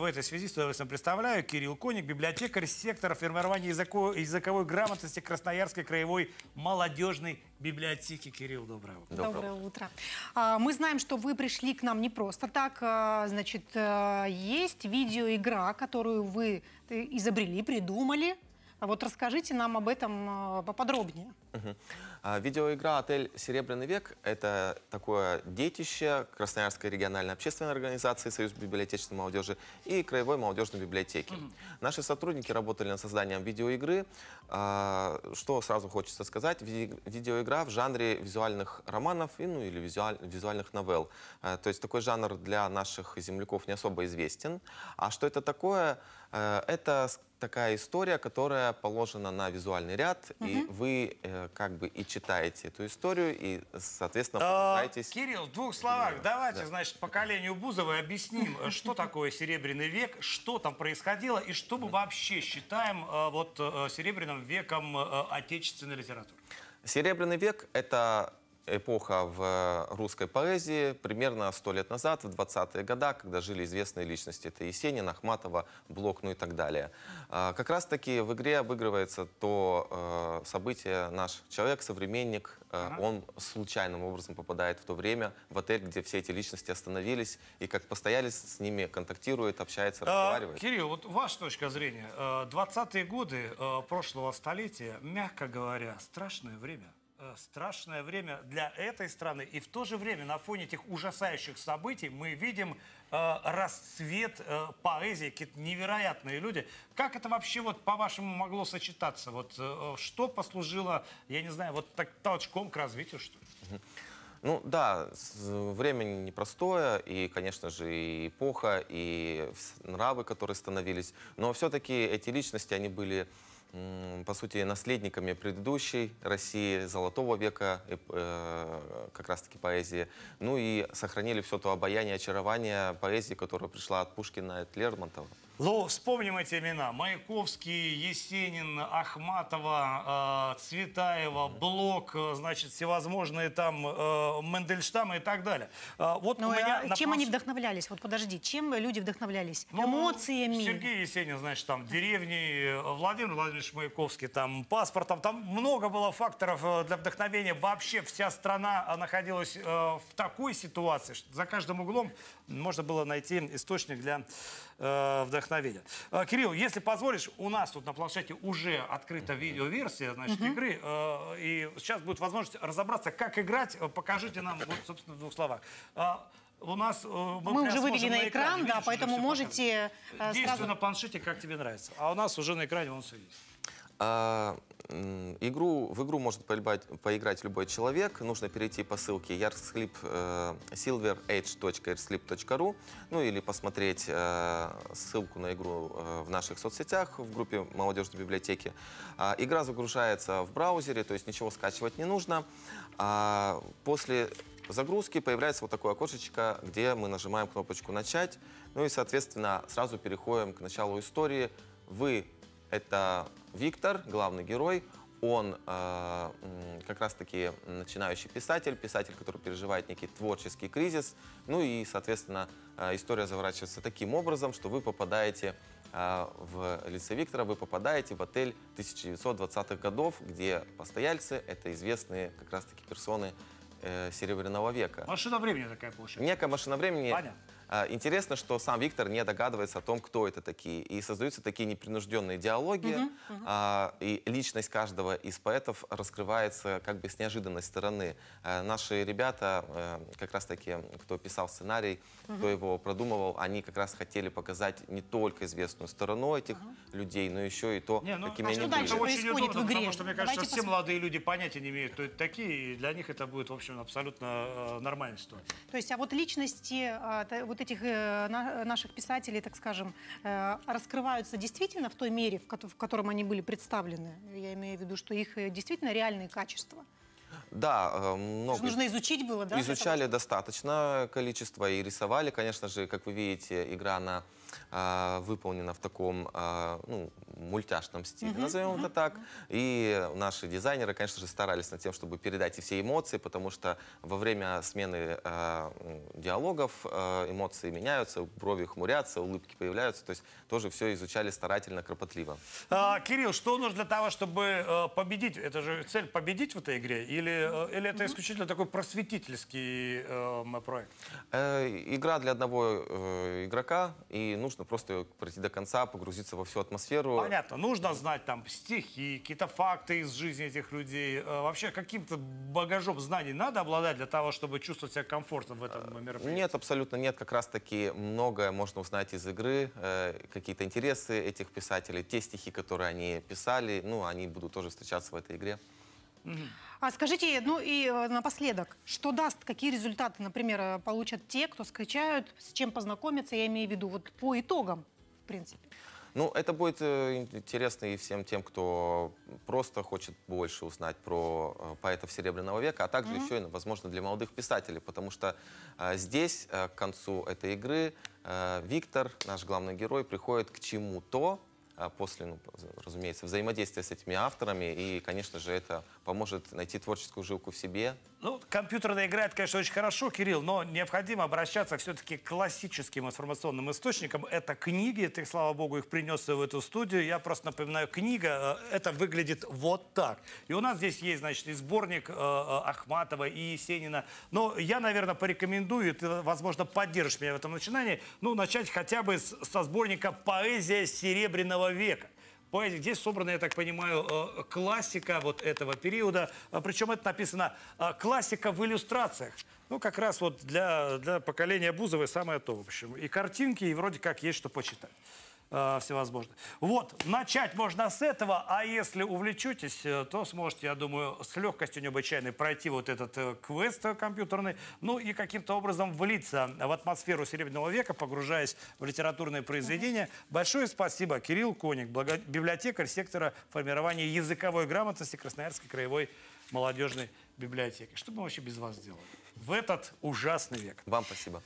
В этой связи с удовольствием представляю Кирилл Коник, библиотекарь сектора формирования языко языковой грамотности Красноярской краевой молодежной библиотеки. Кирилл, доброе утро. Доброе утро. А, мы знаем, что вы пришли к нам не просто так. А, значит, э, есть видеоигра, которую вы э, изобрели, придумали. А вот расскажите нам об этом э, поподробнее. А видеоигра «Отель Серебряный век» — это такое детище Красноярской региональной общественной организации «Союз библиотечной молодежи» и Краевой молодежной библиотеки. Наши сотрудники работали над созданием видеоигры. А, что сразу хочется сказать, видеоигра в жанре визуальных романов и, ну, или визуальных новелл. То есть такой жанр для наших земляков не особо известен. А что это такое? Э, это такая история, которая положена на визуальный ряд, угу. и вы э, как бы и читаете эту историю, и, соответственно, а, погружаетесь... Кирилл, в двух словах, да. давайте, да. значит, поколению Бузовой объясним, э, что такое Серебряный век, что там происходило, и что мы вообще считаем э, вот э, Серебряным веком отечественной литературы. Серебряный век – это эпоха в э, русской поэзии примерно сто лет назад, в 20-е годы, когда жили известные личности. Это Есенин, Ахматова, Блок, ну и так далее. А, как раз-таки в игре обыгрывается то э, событие, наш человек, современник, э, он случайным образом попадает в то время в отель, где все эти личности остановились, и как постоялец с ними контактирует, общается, а, разговаривает. Кирилл, вот ваша точка зрения. 20-е годы прошлого столетия, мягко говоря, страшное время. Э, страшное время для этой страны. И в то же время на фоне этих ужасающих событий мы видим э, расцвет э, поэзии, какие-то невероятные люди. Как это вообще, вот, по-вашему, могло сочетаться? Вот, э, что послужило, я не знаю, вот так толчком к развитию, что ли? Ну да, время непростое, и, конечно же, и эпоха, и нравы, которые становились. Но все-таки эти личности, они были по сути, наследниками предыдущей России, золотого века, э, как раз-таки поэзии. Ну и сохранили все то обаяние, очарование поэзии, которая пришла от Пушкина, от Лермонтова. Ну, вспомним эти имена. Маяковский, Есенин, Ахматова, э, Цветаева, Блок, э, значит, всевозможные там э, Мендельштамы и так далее. Э, вот Но, ну, у а меня а, чем прош... они вдохновлялись? Вот подожди, чем люди вдохновлялись? Ну, Эмоциями? Сергей Есенин, значит, там деревни, э, Владимир Владимирович Маяковский, там паспортом. Там много было факторов э, для вдохновения. Вообще вся страна находилась э, в такой ситуации, что за каждым углом можно было найти источник для э, вдохновения вдохновения. Э, Кирилл, если позволишь, у нас тут на планшете уже открыта видеоверсия значит, игры, э, и сейчас будет возможность разобраться, как играть. Э, покажите нам, вот, собственно, в двух словах. У нас мы, мы уже вывели на экран, экран да, видишь, поэтому можете. Действуй на планшете, как тебе нравится. А у нас уже на экране он все есть. А, игру, в игру может поиграть, поиграть любой человек. Нужно перейти по ссылке yardsleep, э, silverage.yardsleep.ru ну или посмотреть э, ссылку на игру э, в наших соцсетях в группе молодежной библиотеки. А, игра загружается в браузере, то есть ничего скачивать не нужно. А, после загрузки появляется вот такое окошечко, где мы нажимаем кнопочку «Начать». Ну и, соответственно, сразу переходим к началу истории. Вы — это Виктор, главный герой, он э, как раз-таки начинающий писатель, писатель, который переживает некий творческий кризис. Ну и, соответственно, э, история заворачивается таким образом, что вы попадаете э, в лице Виктора, вы попадаете в отель 1920-х годов, где постояльцы — это известные как раз-таки персоны э, Серебряного века. Машина времени такая получается. Некая машина времени. Понятно. А, интересно, что сам Виктор не догадывается о том, кто это такие. И создаются такие непринужденные диалоги, угу, угу. и личность каждого из поэтов раскрывается как бы с неожиданной стороны. А, наши ребята, э, как раз-таки, кто писал сценарий, угу. кто его продумывал, они как раз хотели показать не только известную сторону этих угу. людей, но еще и то, не, ну, какими а они были. Это очень удобно, потому что, мне кажется, Давайте все посмотрим. молодые люди понятия не имеют, кто это такие, и для них это будет, в общем, абсолютно э, нормальная ситуация. То есть, а вот личности, вот работ этих э, наших писателей, так скажем, э, раскрываются действительно в той мере, в, ко в котором они были представлены. Я имею в виду, что их э, действительно реальные качества – да, э, много. Нужно изучить было, да? Изучали достаточно количество и рисовали. Конечно же, как вы видите, игра на э, выполнена в таком э, ну, мультяшном стиле, угу, назовем угу, это так. Угу. И наши дизайнеры, конечно же, старались над тем, чтобы передать и все эмоции, потому что во время смены э, диалогов э, эмоции меняются, брови хмурятся, улыбки появляются. То есть тоже все изучали старательно, кропотливо. А, Кирилл, что нужно для того, чтобы э, победить? Это же цель победить в этой игре или Э, или это исключительно такой просветительский эм, э, проект? Игра для одного э, игрока, и нужно просто пройти до конца, погрузиться во всю атмосферу. Понятно, нужно знать там стихи, какие-то факты из жизни этих людей. Э, вообще каким-то багажом знаний надо обладать для того, чтобы чувствовать себя комфортно в этом э, мероприятии? Нет, абсолютно нет. Как раз-таки многое можно узнать из игры, э, какие-то интересы этих писателей, те стихи, которые они писали, ну, они будут тоже встречаться в этой игре. А скажите, ну и э, напоследок, что даст, какие результаты, например, э, получат те, кто скачают, с чем познакомятся, я имею в виду, вот по итогам, в принципе? Ну, это будет э, интересно и всем тем, кто просто хочет больше узнать про поэтов Серебряного века, а также mm-hmm. еще и, возможно, для молодых писателей, потому что э, здесь, э, к концу этой игры, э, Виктор, наш главный герой, приходит к чему-то, а, после, ну, разумеется, взаимодействия с этими авторами. И, конечно же, это поможет найти творческую жилку в себе. Ну, компьютерная игра, это, конечно, очень хорошо, Кирилл, но необходимо обращаться все-таки к классическим информационным источникам. Это книги, ты, слава богу, их принес в эту студию. Я просто напоминаю, книга, э, это выглядит вот так. И у нас здесь есть, значит, и сборник э, э, Ахматова, и Есенина. Но я, наверное, порекомендую, ты, возможно, поддержишь меня в этом начинании, ну, начать хотя бы со сборника «Поэзия серебряного человека. Поэзия. Здесь собрана, я так понимаю, э, классика вот этого периода. А Причем это написано а, классика в иллюстрациях. Ну, как раз вот для, для поколения Бузовой самое то, в общем. И картинки, и вроде как есть что почитать э, всевозможные. Вот, начать можно с этого, а если увлечетесь, э, то сможете, я думаю, с легкостью необычайной пройти вот этот э, квест компьютерный, ну и каким-то образом влиться в атмосферу Серебряного века, погружаясь в литературные произведения. Угу. Большое спасибо, Кирилл Коник, благо... библиотекарь сектора формирования языковой грамотности Красноярской краевой молодежной библиотеки. Что бы мы вообще без вас сделали в этот ужасный век? Вам спасибо.